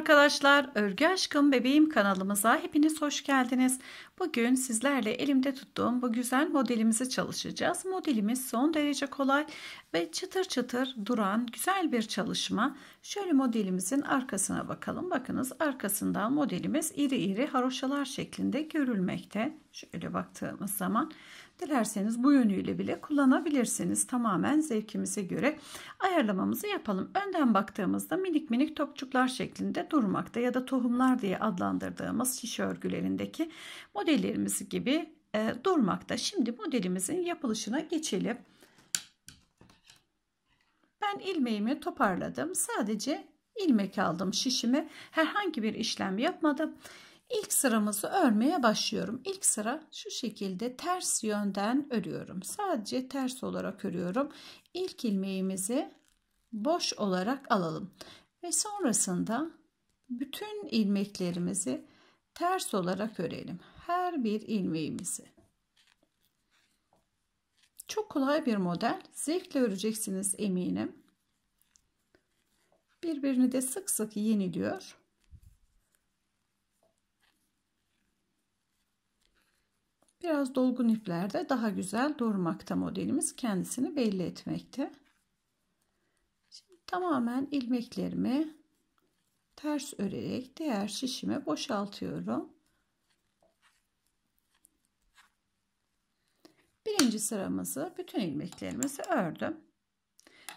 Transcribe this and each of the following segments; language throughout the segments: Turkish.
arkadaşlar, Örgü Aşkım Bebeğim kanalımıza hepiniz hoş geldiniz. Bugün sizlerle elimde tuttuğum bu güzel modelimizi çalışacağız. Modelimiz son derece kolay ve çıtır çıtır duran güzel bir çalışma. Şöyle modelimizin arkasına bakalım. Bakınız arkasından modelimiz iri iri haroşalar şeklinde görülmekte. Şöyle baktığımız zaman Dilerseniz bu yönüyle bile kullanabilirsiniz. Tamamen zevkimize göre ayarlamamızı yapalım. Önden baktığımızda minik minik topçuklar şeklinde durmakta ya da tohumlar diye adlandırdığımız şiş örgülerindeki modellerimiz gibi e, durmakta. Şimdi modelimizin yapılışına geçelim. Ben ilmeğimi toparladım. Sadece ilmek aldım şişime. Herhangi bir işlem yapmadım. İlk sıramızı örmeye başlıyorum. İlk sıra şu şekilde ters yönden örüyorum. Sadece ters olarak örüyorum. İlk ilmeğimizi boş olarak alalım. Ve sonrasında bütün ilmeklerimizi ters olarak örelim. Her bir ilmeğimizi. Çok kolay bir model. Zevkle öreceksiniz eminim. Birbirini de sık sık yeniliyor. Biraz dolgun iplerde daha güzel durmakta modelimiz kendisini belli etmekte. Şimdi tamamen ilmeklerimi ters örerek diğer şişime boşaltıyorum. Birinci sıramızı bütün ilmeklerimizi ördüm.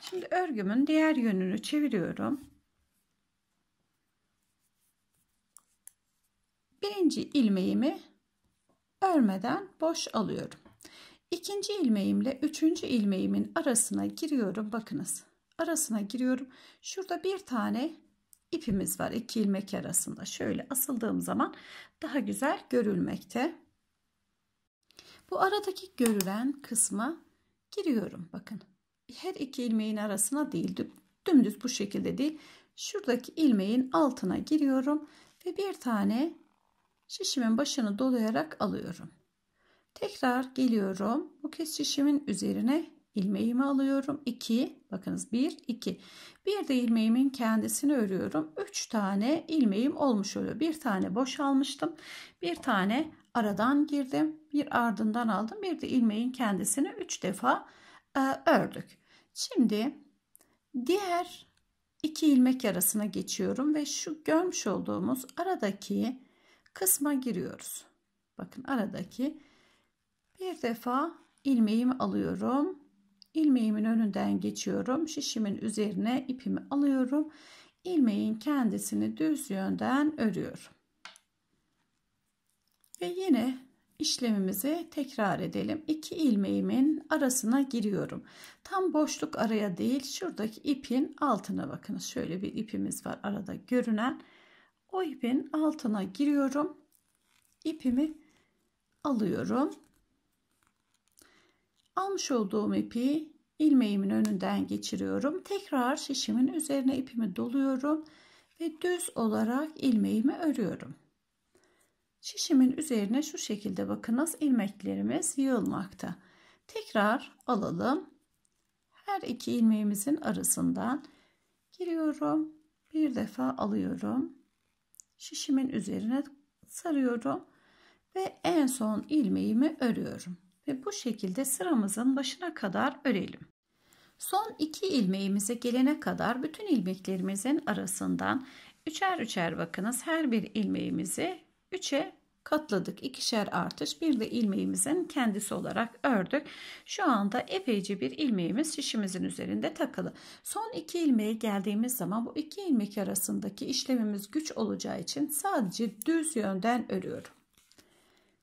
Şimdi örgümün diğer yönünü çeviriyorum. Birinci ilmeğimi örmeden boş alıyorum. İkinci ilmeğimle üçüncü ilmeğimin arasına giriyorum. Bakınız arasına giriyorum. Şurada bir tane ipimiz var iki ilmek arasında. Şöyle asıldığım zaman daha güzel görülmekte. Bu aradaki görülen kısma giriyorum. Bakın her iki ilmeğin arasına değil dümdüz bu şekilde değil. Şuradaki ilmeğin altına giriyorum ve bir tane şişimin başını dolayarak alıyorum. Tekrar geliyorum. Bu kez şişimin üzerine ilmeğimi alıyorum. 2 bakınız 1 2. Bir de ilmeğimin kendisini örüyorum. 3 tane ilmeğim olmuş oluyor. Bir tane boşalmıştım. Bir tane aradan girdim. Bir ardından aldım. Bir de ilmeğin kendisini 3 defa e, ördük. Şimdi diğer iki ilmek arasına geçiyorum ve şu görmüş olduğumuz aradaki kısma giriyoruz. Bakın aradaki bir defa ilmeğimi alıyorum. ilmeğimin önünden geçiyorum. Şişimin üzerine ipimi alıyorum. ilmeğin kendisini düz yönden örüyorum. Ve yine işlemimizi tekrar edelim. İki ilmeğimin arasına giriyorum. Tam boşluk araya değil şuradaki ipin altına bakınız. Şöyle bir ipimiz var arada görünen. O ipin altına giriyorum. ipimi alıyorum. Almış olduğum ipi ilmeğimin önünden geçiriyorum. Tekrar şişimin üzerine ipimi doluyorum ve düz olarak ilmeğimi örüyorum. Şişimin üzerine şu şekilde bakınız ilmeklerimiz yığılmakta. Tekrar alalım. Her iki ilmeğimizin arasından giriyorum. Bir defa alıyorum şişimin üzerine sarıyorum ve en son ilmeğimi örüyorum ve bu şekilde sıramızın başına kadar örelim. Son iki ilmeğimize gelene kadar bütün ilmeklerimizin arasından üçer üçer bakınız her bir ilmeğimizi üçe katladık. ikişer artış bir de ilmeğimizin kendisi olarak ördük. Şu anda epeyce bir ilmeğimiz şişimizin üzerinde takılı. Son iki ilmeğe geldiğimiz zaman bu iki ilmek arasındaki işlemimiz güç olacağı için sadece düz yönden örüyorum.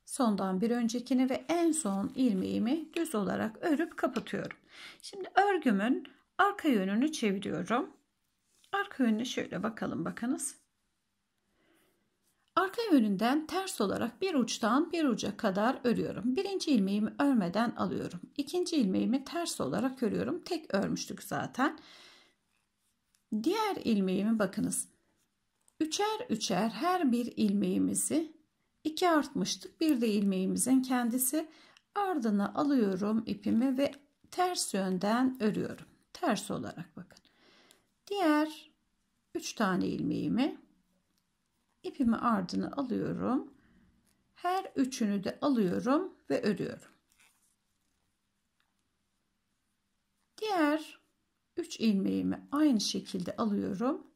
Sondan bir öncekini ve en son ilmeğimi düz olarak örüp kapatıyorum. Şimdi örgümün arka yönünü çeviriyorum. Arka yönüne şöyle bakalım bakınız. Arka yönünden ters olarak bir uçtan bir uca kadar örüyorum. Birinci ilmeğimi örmeden alıyorum. İkinci ilmeğimi ters olarak örüyorum. Tek örmüştük zaten. Diğer ilmeğimi bakınız. Üçer üçer her bir ilmeğimizi iki artmıştık. Bir de ilmeğimizin kendisi. Ardına alıyorum ipimi ve ters yönden örüyorum. Ters olarak bakın. Diğer üç tane ilmeğimi ipimi ardını alıyorum. Her üçünü de alıyorum ve örüyorum. Diğer 3 ilmeğimi aynı şekilde alıyorum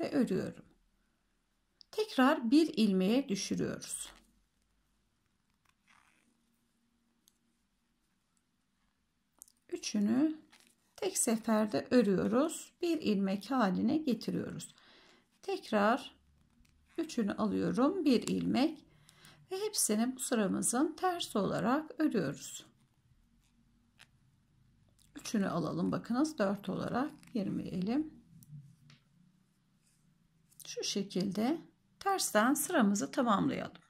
ve örüyorum. Tekrar bir ilmeğe düşürüyoruz. Üçünü tek seferde örüyoruz. Bir ilmek haline getiriyoruz. Tekrar Üçünü alıyorum. Bir ilmek ve hepsini bu sıramızın ters olarak örüyoruz. Üçünü alalım. Bakınız dört olarak girmeyelim. Şu şekilde tersten sıramızı tamamlayalım.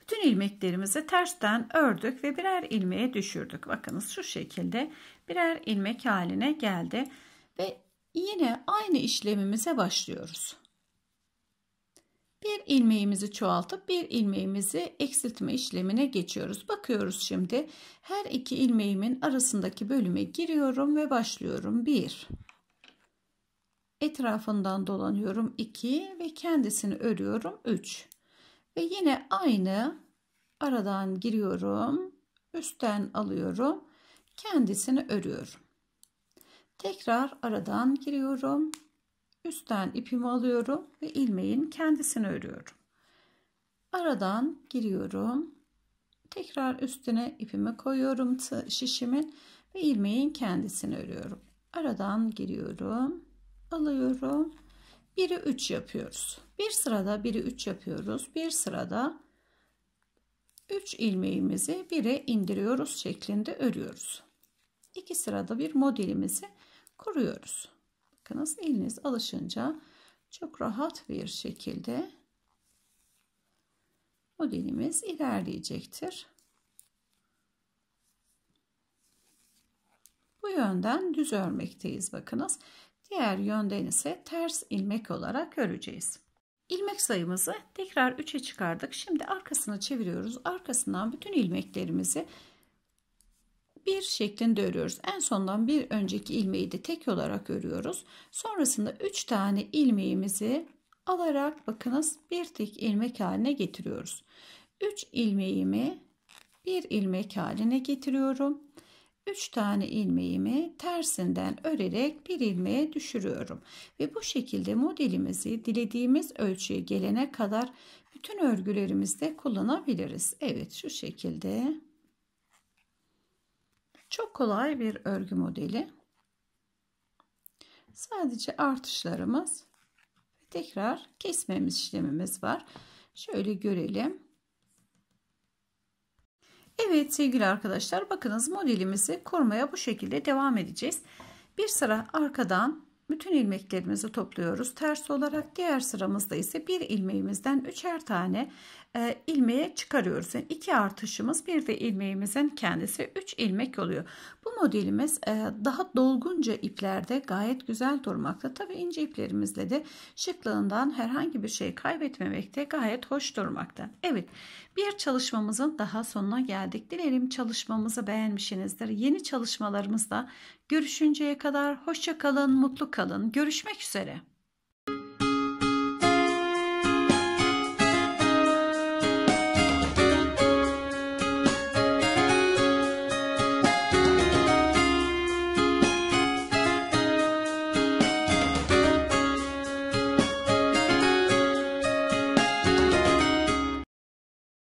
Bütün ilmeklerimizi tersten ördük ve birer ilmeğe düşürdük. Bakınız şu şekilde birer ilmek haline geldi ve yine aynı işlemimize başlıyoruz. Bir ilmeğimizi çoğaltıp bir ilmeğimizi eksiltme işlemine geçiyoruz. Bakıyoruz şimdi. Her iki ilmeğimin arasındaki bölüme giriyorum ve başlıyorum. 1 Etrafından dolanıyorum 2 ve kendisini örüyorum 3 ve yine aynı aradan giriyorum üstten alıyorum kendisini örüyorum tekrar aradan giriyorum Üstten ipimi alıyorum ve ilmeğin kendisini örüyorum. Aradan giriyorum. Tekrar üstüne ipimi koyuyorum şişimin ve ilmeğin kendisini örüyorum. Aradan giriyorum. Alıyorum. 1'i 3 yapıyoruz. Bir sırada 1'i 3 yapıyoruz. Bir sırada 3 ilmeğimizi 1'e indiriyoruz şeklinde örüyoruz. İki sırada bir modelimizi kuruyoruz. Bakınız eliniz alışınca çok rahat bir şekilde modelimiz ilerleyecektir. Bu yönden düz örmekteyiz bakınız. Diğer yönden ise ters ilmek olarak öreceğiz. İlmek sayımızı tekrar 3'e çıkardık. Şimdi arkasını çeviriyoruz. Arkasından bütün ilmeklerimizi bir şeklinde örüyoruz. En sondan bir önceki ilmeği de tek olarak örüyoruz. Sonrasında 3 tane ilmeğimizi alarak bakınız bir tek ilmek haline getiriyoruz. 3 ilmeğimi bir ilmek haline getiriyorum. 3 tane ilmeğimi tersinden örerek bir ilmeğe düşürüyorum ve bu şekilde modelimizi dilediğimiz ölçüye gelene kadar bütün örgülerimizde kullanabiliriz. Evet şu şekilde çok kolay bir örgü modeli. Sadece artışlarımız ve tekrar kesmemiz işlemimiz var. Şöyle görelim. Evet sevgili arkadaşlar bakınız modelimizi kurmaya bu şekilde devam edeceğiz. Bir sıra arkadan bütün ilmeklerimizi topluyoruz. Ters olarak diğer sıramızda ise bir ilmeğimizden üçer tane e, ilmeğe çıkarıyoruz. Yani iki artışımız bir de ilmeğimizin kendisi üç ilmek oluyor. Bu modelimiz e, daha dolgunca iplerde gayet güzel durmakta. Tabi ince iplerimizle de şıklığından herhangi bir şey kaybetmemekte gayet hoş durmakta. Evet bir çalışmamızın daha sonuna geldik. Dilerim çalışmamızı beğenmişsinizdir. Yeni çalışmalarımızda Görüşünceye kadar hoşça kalın, mutlu kalın. Görüşmek üzere.